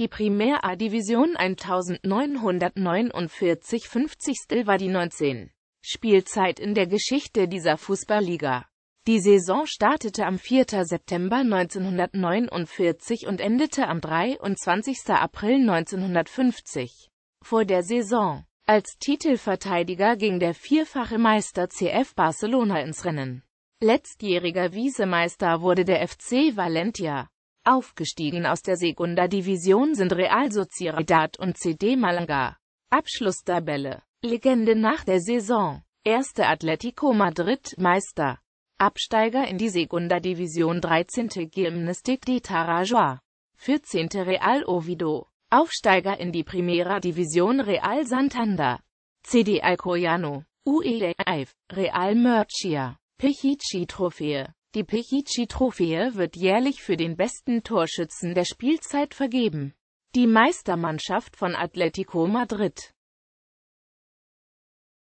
Die Primär A-Division 1949 50. war die 19. Spielzeit in der Geschichte dieser Fußballliga. Die Saison startete am 4. September 1949 und endete am 23. April 1950. Vor der Saison. Als Titelverteidiger ging der vierfache Meister CF Barcelona ins Rennen. Letztjähriger Wiesemeister wurde der FC Valencia. Aufgestiegen aus der Segunda Division sind Real Sociedad und CD Malaga. Abschlusstabelle. Legende nach der Saison. Erste Atletico Madrid Meister. Absteiger in die Segunda Division 13. Gymnastik de Tarajua. 14. Real Ovido. Aufsteiger in die Primera Division Real Santander. CD Alcoyano. UEF. Real Murcia. Pichichi Trophäe. Die Pichichi-Trophäe wird jährlich für den besten Torschützen der Spielzeit vergeben. Die Meistermannschaft von Atletico Madrid